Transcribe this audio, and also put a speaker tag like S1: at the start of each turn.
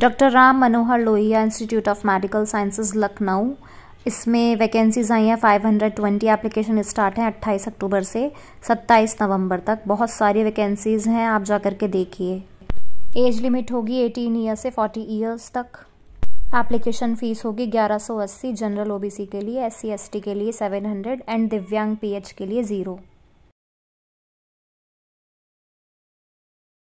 S1: doctor Ram Manohar Lohia institute of medical sciences Lucknow इसमें vacancies आई हैं 520 application start हैं अट्ठाईस अक्टूबर से 27 नवंबर तक बहुत सारी वैकेंसीज़ हैं आप जा करके के देखिए एज लिमिट होगी 18 ईयर से 40 ईयर्स तक एप्लीकेशन फ़ीस होगी 1180 जनरल ओबीसी के लिए एस सी के लिए 700 एंड दिव्यांग पीएच के लिए ज़ीरो